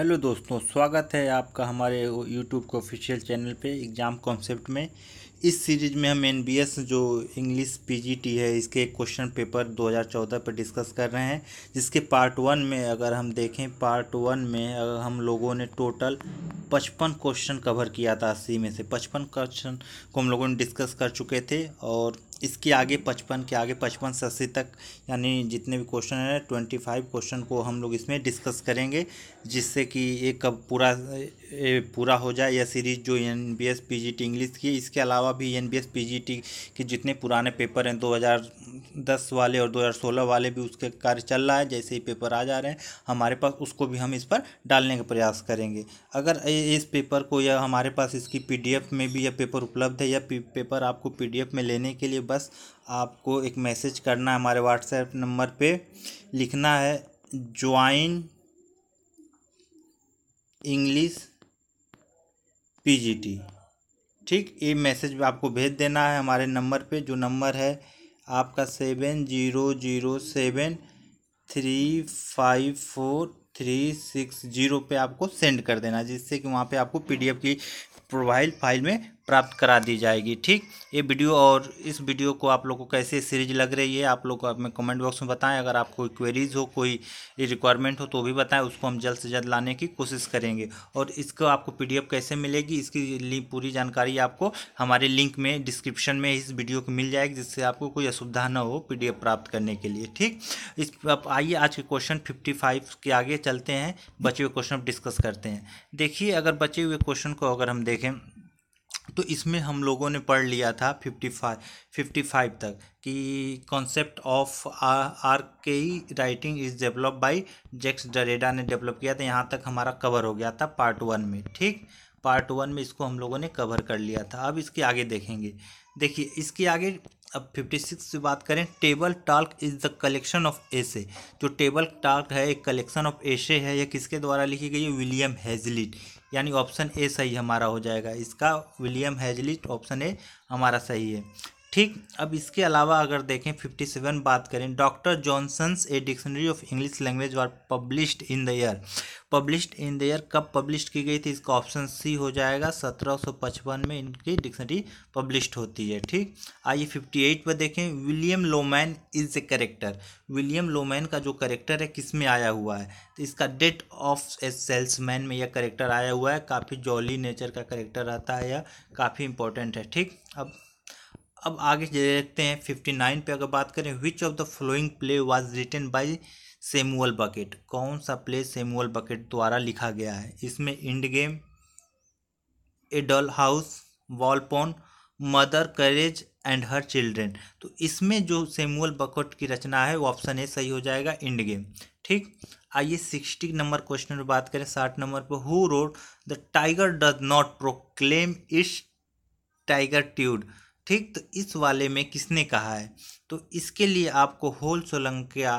hello दोस्तों स्वागत है आपका हमारे यूट्यूब के ऑफिशियल चैनल पे एग्ज़ाम कॉन्सेप्ट में इस सीरीज़ में हम एन जो इंग्लिश पीजीटी है इसके क्वेश्चन पेपर 2014 पर डिस्कस कर रहे हैं जिसके पार्ट वन में अगर हम देखें पार्ट वन में अगर हम लोगों ने टोटल पचपन क्वेश्चन कवर किया था अस्सी में से पचपन क्वेश्चन को हम लोगों ने डिस्कस कर चुके थे और इसके आगे पचपन के आगे पचपन से अस्सी तक यानी जितने भी क्वेश्चन हैं ट्वेंटी फाइव क्वेश्चन को हम लोग इसमें डिस्कस करेंगे जिससे कि एक पूरा पूरा हो जाए यह सीरीज़ जो N B S P G T English की इसके अलावा भी N B S P G T के जितने पुराने पेपर हैं 2010 वाले और 2016 वाले भी उसके कार्य चल रहा है जैसे ही पेपर आ जा रहे हैं हमारे पास उसको भी हम इस पर डालने का प्रयास करेंगे अगर इस पेपर को या हमारे पास इसकी पी में भी यह पेपर उपलब्ध है या पेपर आपको पी में लेने के लिए बस आपको एक मैसेज करना है हमारे व्हाट्सएप नंबर पर लिखना है ज्वाइन इंग्लिश पीजीटी ठीक ये मैसेज आपको भेज देना है हमारे नंबर पे जो नंबर है आपका seven zero zero seven three five four three six zero पे आपको सेंड कर देना जिससे कि वहाँ पे आपको पीडीएफ की प्रोफाइल फाइल में प्राप्त करा दी जाएगी ठीक ये वीडियो और इस वीडियो को आप लोग को कैसे सीरीज लग रही है आप लोग अपने कमेंट बॉक्स में बताएं अगर आप कोई क्वेरीज हो कोई रिक्वायरमेंट हो तो भी बताएं उसको हम जल्द से जल्द लाने की कोशिश करेंगे और इसको आपको पीडीएफ कैसे मिलेगी इसकी पूरी जानकारी आपको हमारे लिंक में डिस्क्रिप्शन में इस वीडियो को मिल जाएगी जिससे आपको कोई असुविधा न हो पी प्राप्त करने के लिए ठीक इस आइए आज के क्वेश्चन फिफ्टी के आगे चलते हैं बचे हुए क्वेश्चन डिस्कस करते हैं देखिए अगर बचे हुए क्वेश्चन को अगर हम देखें तो इसमें हम लोगों ने पढ़ लिया था फिफ्टी फाइव फिफ्टी फाइव तक कि concept of arche writing is develop by Jacques Derrida ने डेवलप किया था यहाँ तक हमारा कवर हो गया था पार्ट वन में ठीक पार्ट वन में इसको हम लोगों ने कवर कर लिया था अब इसके आगे देखेंगे देखिए इसके आगे अब फिफ्टी सिक्स से बात करें table talk is the collection of essay जो टेबल टॉल्क है एक कलेक्शन ऑफ एसे है यह किसके द्वारा लिखी गई है विलियम हेजलिट यानी ऑप्शन ए सही हमारा हो जाएगा इसका विलियम हैजलिस्ट ऑप्शन ए हमारा सही है ठीक अब इसके अलावा अगर देखें फिफ्टी सेवन बात करें doctor Johnson's a dictionary of English language were published in the year published in the year कब पब्लिश की गई थी इसका ऑप्शन सी हो जाएगा सत्रह सौ पचपन में इनकी डिक्शनरी पब्लिश्ड होती है ठीक आइए फिफ्टी एट पर देखें William Loman is a character William Loman का जो करेक्टर है किस में आया हुआ है तो इसका डेट ऑफ ए सेल्समैन में यह करेक्टर आया हुआ है काफ़ी जॉली नेचर का करेक्टर रहता है यह काफ़ी इंपॉर्टेंट है ठीक अब अब आगे देखते हैं फिफ्टी नाइन पे अगर बात करें which of the following play was written by Samuel Beckett कौन सा प्ले सेमुअल बकेट द्वारा लिखा गया है इसमें endgame a doll house Volpone mother courage and her children तो इसमें जो सेमुअल बकेट की रचना है वो ऑप्शन ए सही हो जाएगा इंड गेम ठीक आइए सिक्सटी नंबर क्वेश्चन पर बात करें साठ नंबर पर who wrote the tiger does not proclaim his tigritude ठीक तो इस वाले में किसने कहा है तो इसके लिए आपको होल सोलंकिया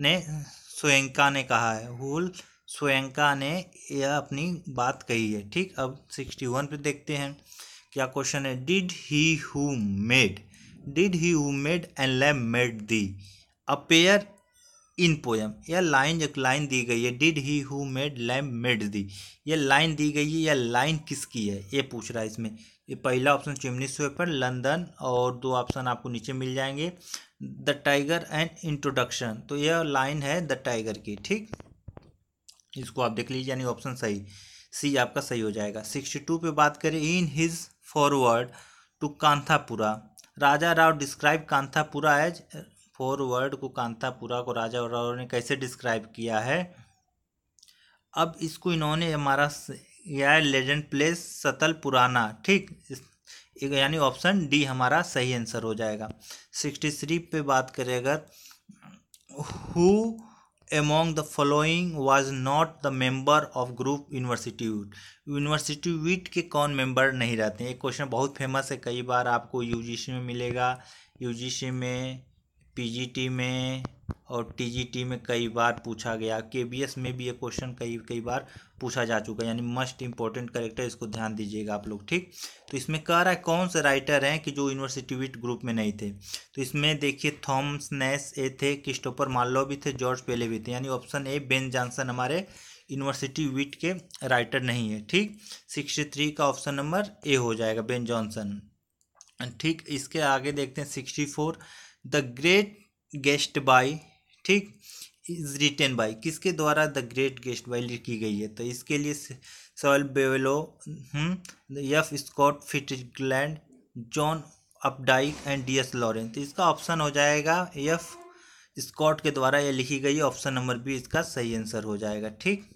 ने स्वयंका ने कहा है होल स्वयंका ने यह अपनी बात कही है ठीक अब सिक्सटी वन पर देखते हैं क्या क्वेश्चन है did he who made did he who made and lamb made thee appear in poem यह लाइन एक लाइन दी गई है did he who made lamb made thee यह लाइन दी गई है यह लाइन किसकी है ये पूछ रहा है इसमें ये पहला ऑप्शन चिमनी स्वेपर लंदन और दो ऑप्शन आपको नीचे मिल जाएंगे द टाइगर एंड इंट्रोडक्शन तो यह लाइन है द टाइगर की ठीक इसको आप देख लीजिए यानी ऑप्शन सही सी आपका सही हो जाएगा सिक्सटी टू पर बात करें in his foreword to Kanthapura Raja Rao describe Kanthapura as foreword को कांथापुरा को राजा राव ने कैसे डिस्क्राइब किया है अब इसको इन्होंने हमारा या लेजेंड प्लेस सतल पुराना ठीक यानी ऑप्शन डी हमारा सही आंसर हो जाएगा सिक्सटी थ्री पे बात करें अगर who among the following was not the member of group university wit के कौन मेंबर नहीं रहते हैं एक क्वेश्चन बहुत फेमस है कई बार आपको यूजीसी में मिलेगा यूजीसी में पीजीटी में और टीजीटी में कई बार पूछा गया केबीएस में भी ये क्वेश्चन कई कई बार पूछा जा चुका है यानी मस्ट इंपॉर्टेंट करेक्टर इसको ध्यान दीजिएगा आप लोग ठीक तो इसमें कह रहा है कौन से राइटर हैं कि जो यूनिवर्सिटी विट ग्रुप में नहीं थे तो इसमें देखिए थॉम्स नेस ए थे क्रिस्टोपर माल्लो भी थे जॉर्ज पेले भी थे यानी ऑप्शन ए बेन जॉनसन हमारे यूनिवर्सिटी विट के राइटर नहीं है ठीक सिक्सटी थ्री का ऑप्शन नंबर ए हो जाएगा बेन जॉनसन ठीक इसके आगे देखते हैं sixty four the great Gatsby ठीक इज रिटेन बाय किसके द्वारा द ग्रेट गेस्ट बाय लिखी गई है तो इसके लिए Saul Bellow F Scott Fitzgerald John Updike and D S Lawrence तो इसका ऑप्शन हो जाएगा यफ स्कॉट के द्वारा यह लिखी गई ऑप्शन नंबर बी इसका सही आंसर हो जाएगा ठीक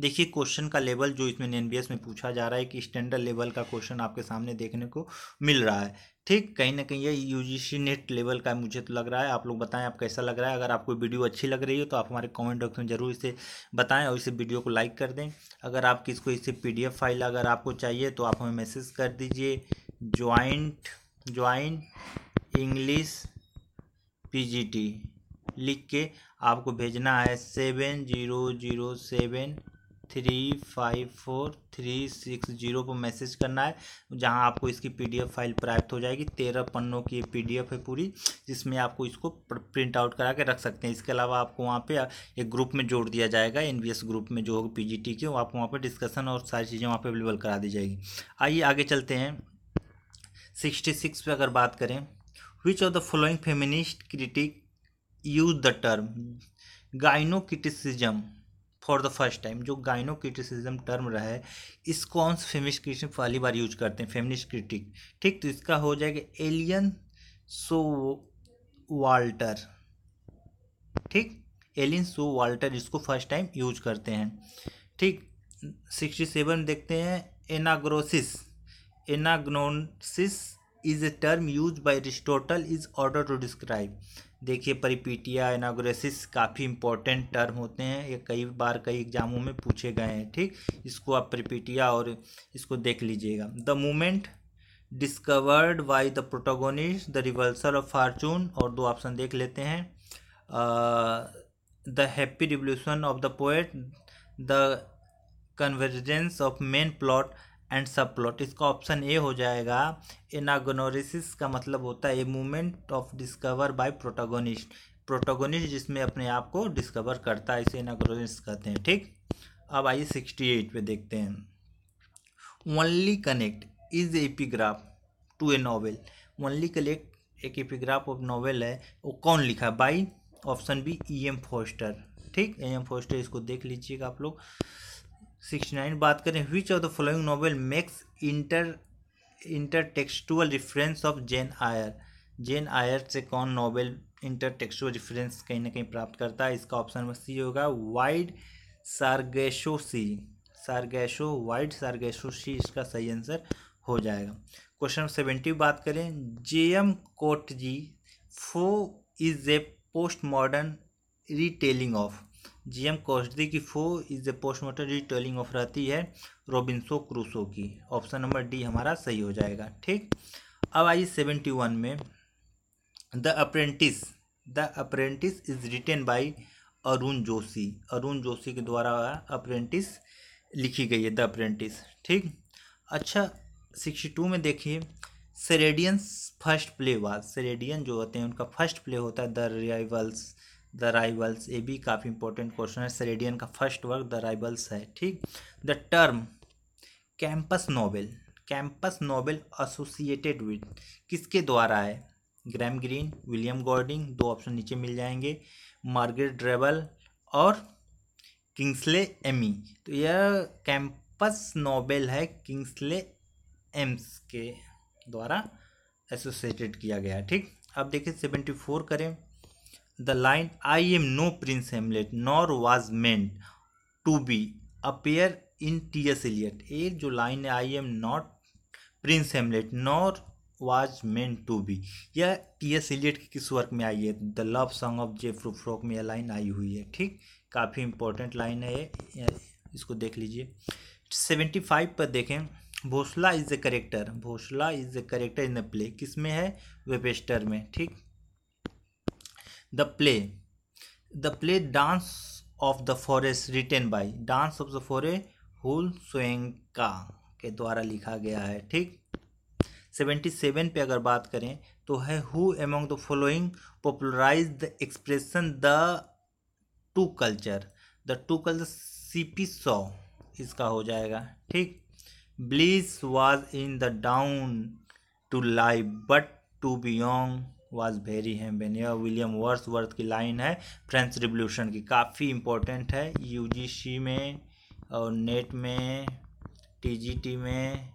देखिए क्वेश्चन का लेवल जो इसमें एन में पूछा जा रहा है कि स्टैंडर्ड लेवल का क्वेश्चन आपके सामने देखने को मिल रहा है ठीक कहीं ना कहीं ये यूजीसी नेट लेवल का मुझे तो लग रहा है आप लोग बताएं आप कैसा लग रहा है अगर आपको वीडियो अच्छी लग रही हो तो आप हमारे कमेंट बॉक्स में ज़रूर इसे बताएं और इसे वीडियो को लाइक कर दें अगर आप किसको इसे पी फाइल अगर आपको चाहिए तो आप हमें मैसेज कर दीजिए ज्वाइंट ज्वाइन इंग्लिश पी लिख के आपको भेजना है seven zero zero seven three five four three six zero पर मैसेज करना है जहां आपको इसकी पीडीएफ फाइल प्राप्त हो जाएगी तेरह पन्नों की पीडीएफ है पूरी जिसमें आपको इसको प्रिंट आउट करा के रख सकते हैं इसके अलावा आपको वहाँ पे एक ग्रुप में जोड़ दिया जाएगा एन ग्रुप में जो होगा पी के आपको वहाँ पर डिस्कसन और सारी चीज़ें वहाँ पर अवेलेबल करा दी जाएगी आइए आगे चलते हैं सिक्सटी सिक्स पर अगर बात करें which of the following feminist critic use the term gynocriticism for the first time जो गाइनो क्रिटिसिज्म टर्म रहा है इसको ऑन क्रिटिक पहली बार यूज करते हैं फेमिनिश क्रिटिक ठीक तो इसका हो जाएगा एलियन सो वाल्टर ठीक एलियन सो वाल्टर इसको फर्स्ट टाइम यूज करते हैं ठीक सिक्सटी सेवन देखते हैं anagnorisis anagnorisis is a term use by Aristotle is order to describe देखिए परिपीटिया एनाग्रेसिस काफ़ी इंपॉर्टेंट टर्म होते हैं ये कई बार कई एग्जामों में पूछे गए हैं ठीक इसको आप परिपीटिया और इसको देख लीजिएगा the moment discovered by the protagonist the reversal of fortune और दो ऑप्शन देख लेते हैं the happy revolution of the poet the convergence of main plot and sub plot इसका ऑप्शन ए हो जाएगा एनागोनोरिसिस का मतलब होता है a movement of discover by protagonist protagonist जिसमें अपने आप को डिस्कवर करता है इसे एनागोनोरिस कहते हैं ठीक अब आइए सिक्सटी एट पे देखते हैं only connect is epigraph to a novel only connect एक एपीग्राफ ऑफ नॉवेल है वो कौन लिखा by option B E M Forster ठीक ई एम फोस्टर इसको देख लीजिएगा आप लोग सिक्सटी नाइन बात करें which of the following novel makes intertextual reference of Jane Eyre Jane Eyre से कौन इंटर इंटरटेक्सुअल रिफरेंस कहीं ना कहीं प्राप्त करता है इसका ऑप्शन नंबर सी होगा वाइड सारगेशो सी सारगेशो वाइड सारगेशो सी इसका सही आंसर हो जाएगा क्वेश्चन नंबर सेवेंटी बात करें J M Coetzee Foe is a post modern retelling of G M कॉस्डी की Foe is a postmortem retelling of रहती है रॉबिन्सो क्रूसो की ऑप्शन नंबर डी हमारा सही हो जाएगा ठीक अब आइए सेवेंटी वन में the apprentice the apprentice is written by Arun Joshi Arun Joshi के द्वारा अप्रेंटिस लिखी गई है द अप्रेंटिस ठीक अच्छा सिक्सटी टू में देखिए Sheridan's first play was Sheridan जो होते हैं उनका फर्स्ट प्ले होता है द रिवाइवल्स द राइवल्स ये भी काफ़ी इंपॉर्टेंट क्वेश्चन है सरेडियन का फर्स्ट वर्क द राइवल्स है ठीक the term campus novel campus novel associated with किसके द्वारा है ग्रैम ग्रीन विलियम गॉर्डिंग दो ऑप्शन नीचे मिल जाएंगे मार्गरेट ड्रेवल और किंग्सले एमी तो यह कैंपस नोबेल है किंग्सले एम्स के द्वारा एसोसिएटेड किया गया ठीक अब देखिए सेवेंटी फोर करें the line I am no prince Hamlet nor was meant to be appear in T S Eliot ये जो लाइन है I am not prince Hamlet nor was meant to be यह टी एस एलियट के किस work में आई है the love song of J Prufrock में यह लाइन आई हुई है ठीक काफ़ी इंपॉर्टेंट लाइन है ये इसको देख लीजिए सेवेंटी फाइव पर देखें Bhosla is a character Bhosla is a character in the play किस में है वेबेस्टर में ठीक the play the play dance of the forest written by dance of the forest Wole Soyinka के द्वारा लिखा गया है ठीक सेवेंटी सेवन पे अगर बात करें तो है who among the following popularize the expression the two culture the two culture C P Snow इसका हो जाएगा ठीक bliss was in the dawn to live but to be young was very हैम्बेनिया विलियम वर्स वर्थ की line है French revolution की काफ़ी important है यू में और नेट में टी में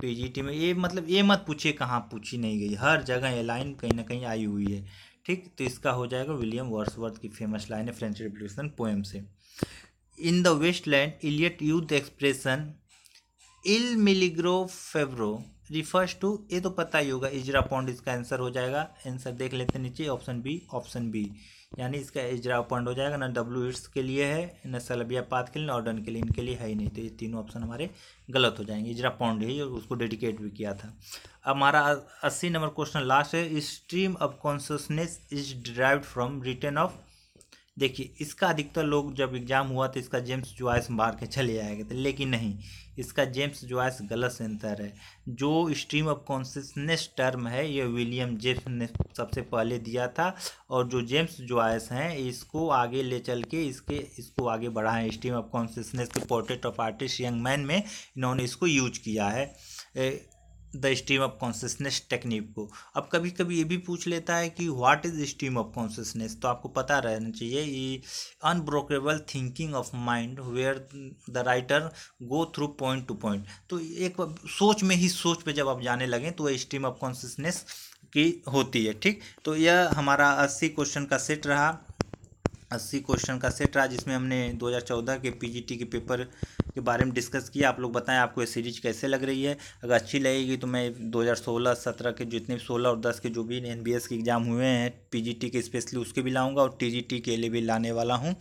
पीजीटी में ये मतलब ये मत पूछिए कहाँ पूछी नहीं गई हर जगह ये लाइन कहीं ना कहीं आई हुई है ठीक तो इसका हो जाएगा विलियम वर्सवर्थ की फेमस लाइन है फ्रेंच रिवोल्यूशन पोएम से in the waste land Eliot use expression इल मिलीग्रो फेवरो रिफर्स टू ये तो पता ही होगा इजरा पॉन्ड इसका आंसर हो जाएगा आंसर देख लेते हैं नीचे ऑप्शन बी ऑप्शन बी यानी इसका इजरा पॉन्ड हो जाएगा ना डब्ल्यू इट्स के लिए है न सलबिया पात के लिए ना ऑर्डन के लिए इनके लिए है ही नहीं तो ये तीनों ऑप्शन हमारे गलत हो जाएंगे इजरा पॉन्ड ही और उसको डेडिकेट भी किया था अब हमारा अस्सी नंबर क्वेश्चन लास्ट है stream of consciousness is drive from return of देखिए इसका अधिकतर लोग जब एग्ज़ाम हुआ तो इसका जेम्स ज्वाइस मार के चले जाएगा थे लेकिन नहीं इसका जेम्स ज्वाइस गलत सेंसर है जो स्ट्रीम ऑफ कॉन्शियसनेस टर्म है ये विलियम जेम्स ने सबसे पहले दिया था और जो जेम्स ज्वाइस हैं इसको आगे ले चल के इसके इसको आगे बढ़ाएं स्ट्रीम ऑफ कॉन्शियसनेस के portrait of artist young man में इन्होंने इसको यूज किया है the stream of consciousness technique को अब कभी कभी ये भी पूछ लेता है कि what is stream of consciousness तो आपको पता रहना चाहिए ये unbreakable thinking of mind where the writer go through point to point तो एक सोच में ही सोच पे जब आप जाने लगें तो वह स्ट्रीम ऑफ कॉन्सियसनेस की होती है ठीक तो यह हमारा अस्सी क्वेश्चन का सेट रहा अस्सी क्वेश्चन का सेट रहा जिसमें हमने 2014 के पीजीटी के पेपर के बारे में डिस्कस किया आप लोग बताएं आपको ये सीरीज कैसे लग रही है अगर अच्छी लगेगी तो मैं 2016 17 के जितने भी सोलह और दस के जो भी एन के एग्ज़ाम हुए हैं पी के स्पेशली उसके भी लाऊंगा और टी के लिए भी लाने वाला हूँ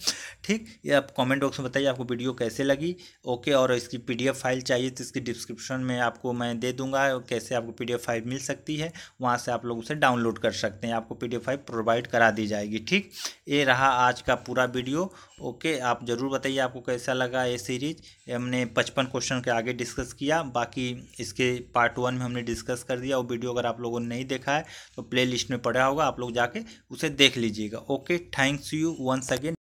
ठीक ये आप कॉमेंट बॉक्स में बताइए आपको वीडियो कैसे लगी ओके और इसकी पी फाइल चाहिए तो इसकी डिस्क्रिप्शन में आपको मैं दे दूँगा कैसे आपको पी फाइल मिल सकती है वहाँ से आप लोग उसे डाउनलोड कर सकते हैं आपको पी फाइल प्रोवाइड करा दी जाएगी ठीक ये रहा आज का पूरा वीडियो ओके आप ज़रूर बताइए आपको कैसा लगा ये सीरीज़ हमने पचपन क्वेश्चन के आगे डिस्कस किया बाकी इसके पार्ट वन में हमने डिस्कस कर दिया और वीडियो अगर आप लोगों ने नहीं देखा है तो प्ले लिस्ट में पड़ा होगा आप लोग जाके उसे देख लीजिएगा okay thanks you once again